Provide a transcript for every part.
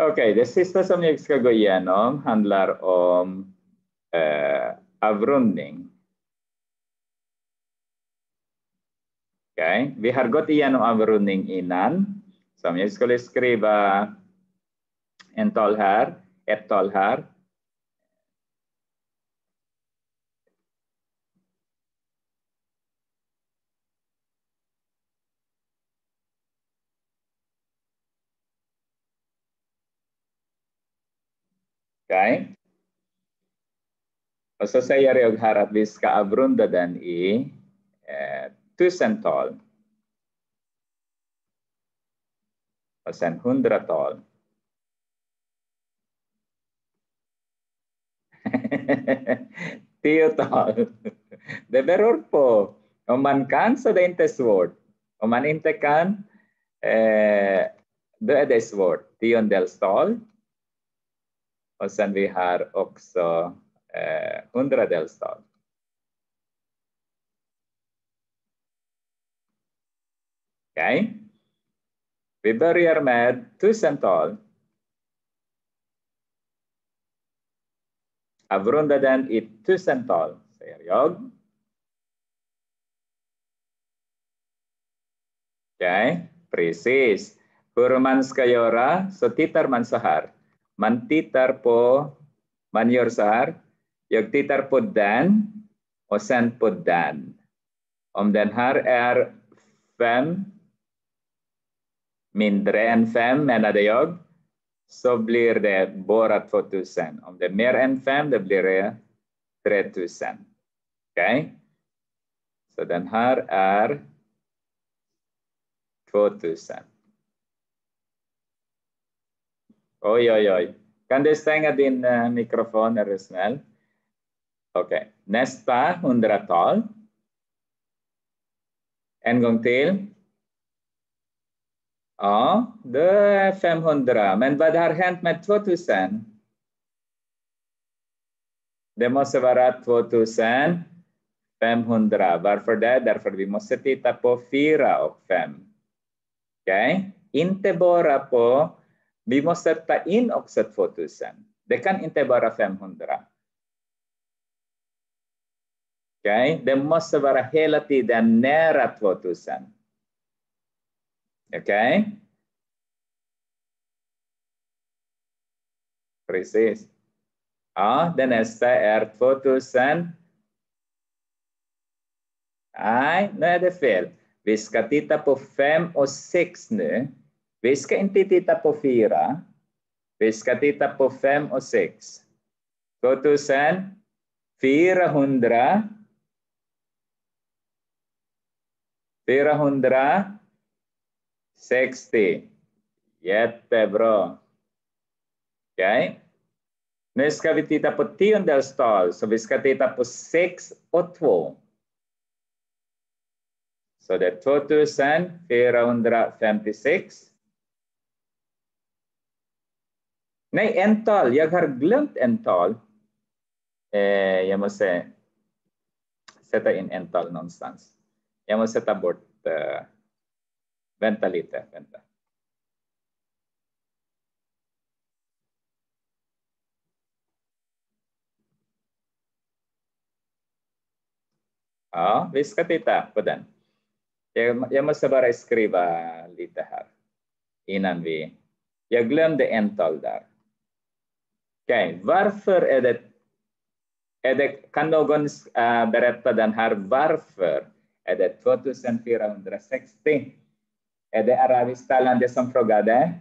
Okej, okay, det sista som jag ska gå igenom handlar om eh, avrundning. Okay. Vi har gått igenom avrundning innan. Så om jag skulle skriva en tal här, ett tal här, Okay. Och så säger jag här att vi ska avrunda den i eh, tusental. Och sen hundratal. Tiotal. Det beror på. Om man kan så det är inte svårt. Om man inte kan, eh, då är det svårt. Tiondelstal. Och sen vi har också eh, hundradelstal. Okej. Okay. Vi börjar med tusental. Avrunda den i tusental, säger jag. Okej, okay. precis. Hur man ska göra, så tittar man så här. Man man tittar på, gör så här, jag tittar på den och sen på den. Om den här är fem, mindre än fem menade jag, så blir det bara 2000. Om det är mer än fem, det blir det 3000. Okej? Okay? Så den här är 2000. Oj, oj, oj. Kan du stänga din uh, mikrofon, är du snäll? Okej, okay. nästa hundratal. En gång till. Ja, det är 500. Men vad har hänt med 2000? Det måste vara 2500. Varför det? Därför vi måste titta på 4 och 5. Okej? Okay? Inte bara på vi måste ta in också 2000. Det kan inte vara 500. Okay? Det måste vara hela tiden nära 2000. Okej? Okay? Precis. Ja, det nästa är 2000. Nej, nu är det fel. Vi ska titta på 5 och 6 nu. Vi ska inte titta på fyra. Vi ska titta på fem och sex. 2400 460. Jättebra. Okej. Okay. Nu ska vi titta på tiondelstal, så vi ska titta på 6 och 2. Så det är 2456 Nej, en tal. Jag har glömt en tal. Eh, jag måste sätta in en tal någonstans. Jag måste ta bort... Eh, vänta lite. Vänta. Ja, vi ska titta på den. Jag, jag måste bara skriva lite här innan vi... Jag glömde en tal där. Okej, okay. varför är det, är det... Kan någon uh, berätta den här varför? Är det 2460? Är det arabisktalande som frågade?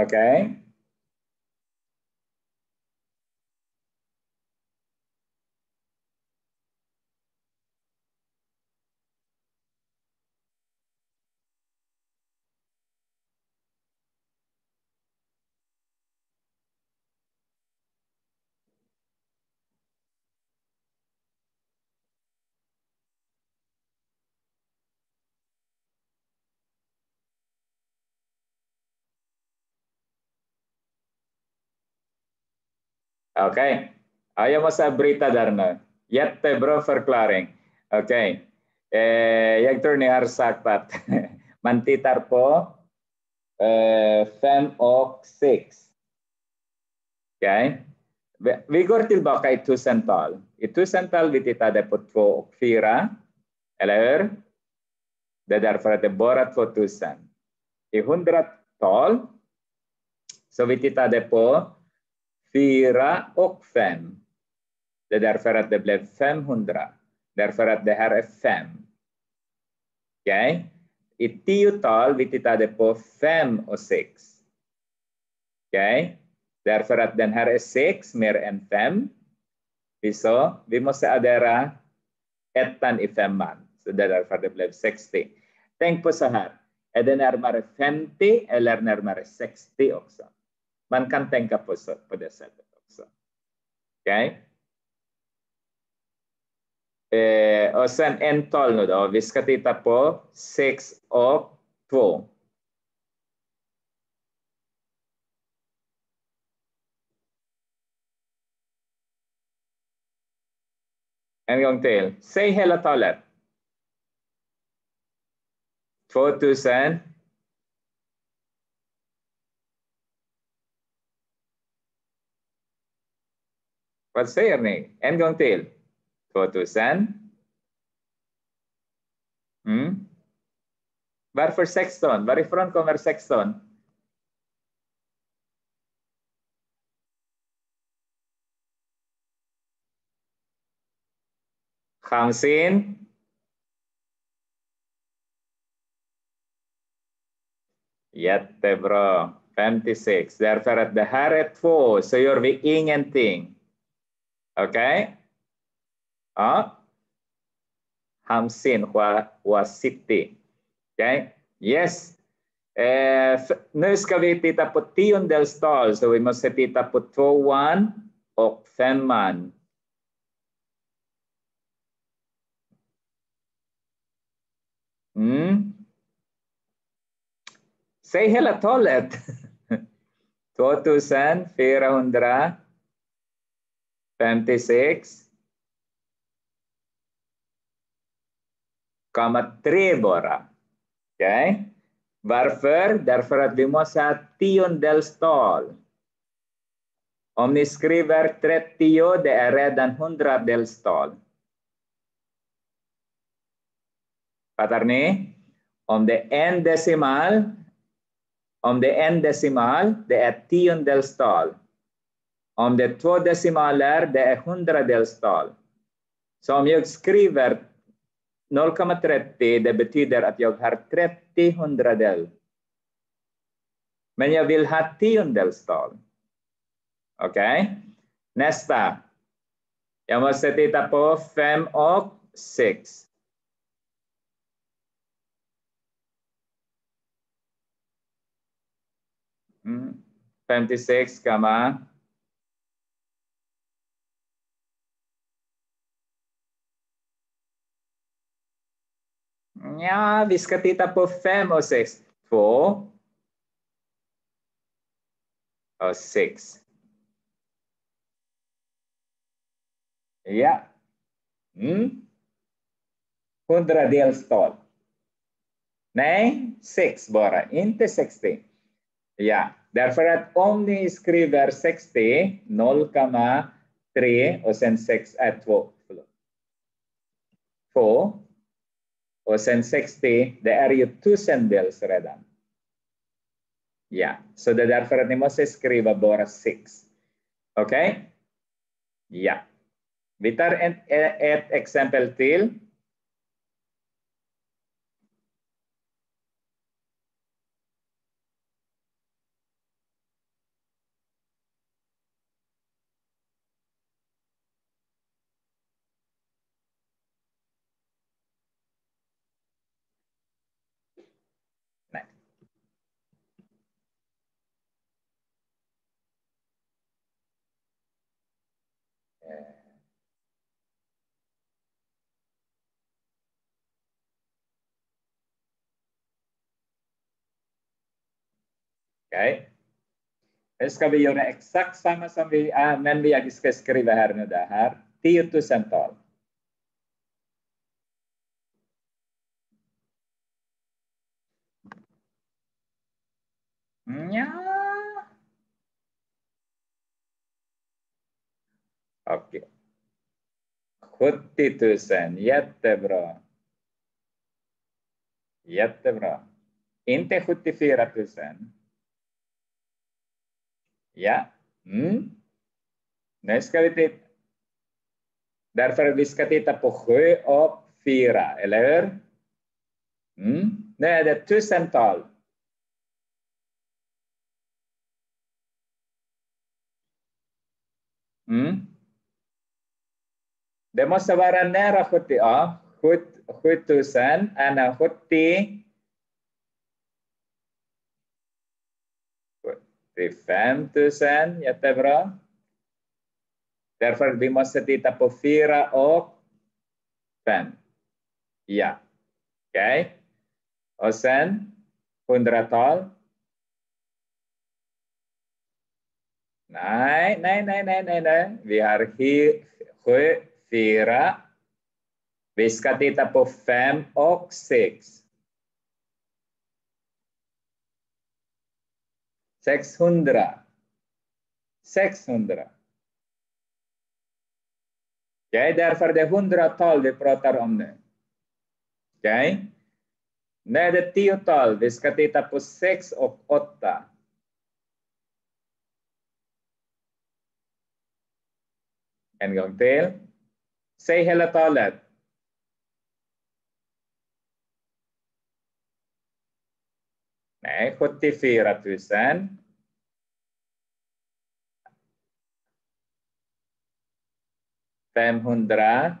Okay Okay. Hay berita berita darna. Yette bro verklaring. Okay. Eh, yang tror ni har sagt att man itu eh, fem och sex. Okay. Vi går tillbaka i tusental. I tusental vi tittade på två och Eller hur? Det är därför att det I hundratal så Fyra och fem. Det är därför att det blev 500. Därför att det här är fem. Okay? I tiotal, vi tittade på fem och sex. Okay? Därför att den här är sex mer än fem. Vi sa, vi måste addera ettan i femman. Så det är därför det blev 60. Tänk på så här, är det närmare 50 eller närmare 60 också? Man kan tänka på, på det sättet också. Okay? Eh, och sen en tal nu då. Vi ska titta på 6 och 2. En gång till. Säg hela talet. 2000 What say your name? And gong tail. Go to San. Hmm? Bar for Sexton. Bar front comer Sexton. Hamsin. Yette bro. 26. Therefore at the heart at four. So you're the ingenting. Okay. Đó. Hamsin wa, wa Okay. Yes. Eh, nu ska vi titta på tiondelstal så vi måste titta på tvåan och femman. Mm. Säg hela talet. 2400 56 3 bara. Okay? Varför? Därför att vi måste ha tiondelstal. Om ni skriver 30, det är redan hundradelstal. Fattar ni? Om det är en decimal, om det är en decimal, det är tiondelstal. Om det är två decimaler, det är hundradelstal. Så om jag skriver 0,30, det betyder att jag har 30 hundradel. Men jag vill ha tiondelstal. Okej? Okay? Nästa. Jag måste titta på 5 och 6. Mm. 56, Ja, vi ska titta på 5 och 6. 2 och 6. Ja. Mm. Hundradelstal. Nej, 6 bara, inte 60. Ja, därför att om ni skriver 60, 0,3 och sen 6 är 2. 2 och sen 60, det är ju tusendels redan. Ja, så det är därför att ni måste skriva bara 6. Okej? Okay? Ja. Vi tar ett, e, ett exempel till. Okej. Okay. Nu ska vi göra exakt samma som vi, ah, men vi ska skriva här nu det här. Tiotusental. Ja. Okej. Okay. 70 jättebra. Jättebra. Inte 74 000. Ja. Mm. Nu ska vi titta. Därför vi ska titta på sju och fyra, eller hur? Mm. Nu är det tusental. Mm. Det måste vara nära 70, ja. 7000, 70 5 jättebra. Därför vi måste titta på 4 och 5. Ja, okej. Okay. Och sen hundratal. Nej, nej, nej, nej, nej, nej. Vi har sju, fyra. Vi ska titta på fem och sex. 600. 600. Det är därför det hundratal vi pratar om nu. Okej? Okay? Nu är det tiotal. Vi ska titta på sex och åtta. En gång till. Säg hela talet. Nej, 74 000. 500.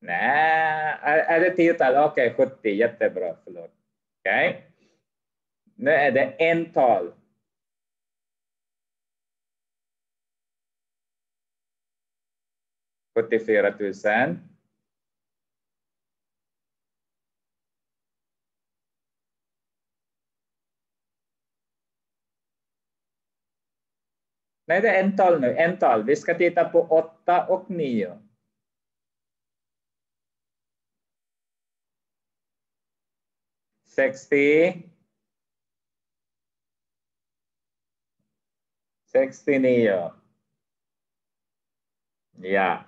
Nej, är det tiotal? Okej, okay, 70. Jättebra, förlåt. Okay. Nu är det en tal. Sjuttiofyra tusen. Nej, det är en tal nu. En tal. Vi ska titta på åtta och nio. Sextio. 69. Ja.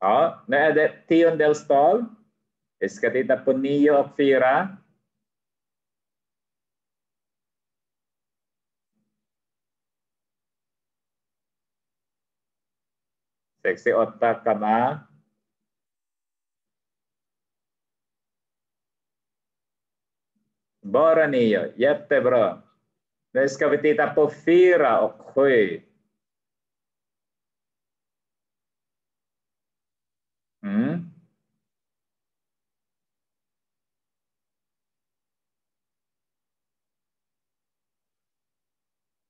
ja, nu är det tiondels tal. Vi ska titta på nio och fyra. seksi otak kama Borneo, jättebra. Nu ska vi titta på fyra och sju. Mm.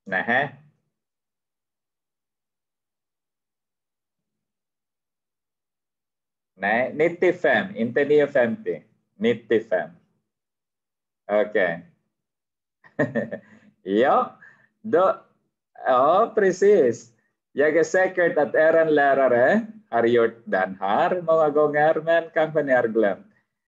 Nähä. né? NTFM, entendi FMP, NTFM. Ok. ja, då, ja oh, precis. Jag är säker att er eh. lärare har gjort den här många gånger, men kanske ni har glömt.